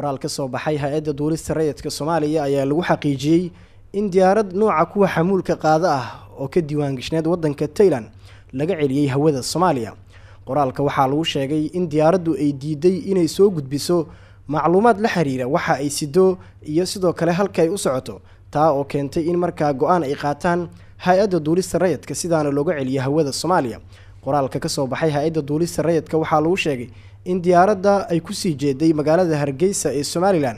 qoraal ka soo baxay hay-adda duulista rayidka soomaaliya ayaa lagu xaqiijiyey in diyaarad nooca kuwa xamuulka qaada ah oo ka diiwaangishneed waddanka tailan laga celiyey hawada soomaaliya qoraalka waxaa lagu sheegay in diyaaraddu ay diiday inay soo gudbiso macluumaad la xiriira waxa ay sido iyo sidoo kale halka ay u socoto taa oo keentay in markaa go-aan ay qaataan hay-adda duulista rayidka sidaana looga celiyo hawada soomaaliya qoraalka kasoo baxay ha-adda duulista rayidka waxaa lagu sheegay in diyaaradda ay kusii jeeday magaalada hargeysa ee somalilan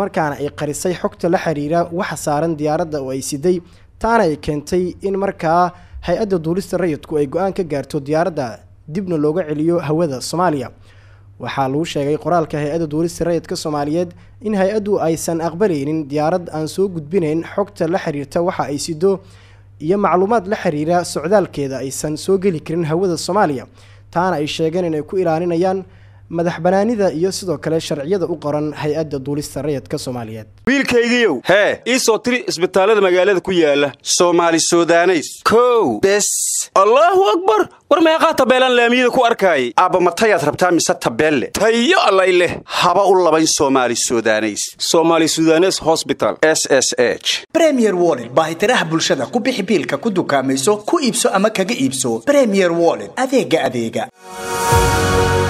markaana ay qarisay xogta la xiriira waxa saaran diyaaradda oo ay siday taana ay keentay in markaa hay-adda duulista rayidku ay go-aan ka gaarto diyaaradda dibna looga celiyo hawada soomaaliya waxaa lagu sheegay qoraalka hay-adda duulista rayidka soomaaliyeed in hay-addu aysan aqbalaynin diyaarad aan soo gudbinayn xogta la xiriirta waxa ay sido iyo macluumaad la xiriira socdaalkeeda aysan soo geli karin hawada soomaaliya taana ay sheegeen inay ku ilaalinayaan madax banaanida iyo sidoo kale sharciyada u qoran hay-adda duulista rayadka soomaaliyeed wiilkaygiiow hee ii soo tiri isbitaallada magaalada ku yaala soomaali sudaneys kow bes allaahu akbar war meeqaa tabeelaan laamiyada ku arkaayay aabba matayaad rabtaa mise tabeelle tayo allay leh haba u labayn soomaali sudaneys soomaali sudanes hosbital s s h bremier woled baahitiraha bulshada ku bixi biilka ku dukaamayso ku iibso ama kaga iibso bremier woled adeega adeega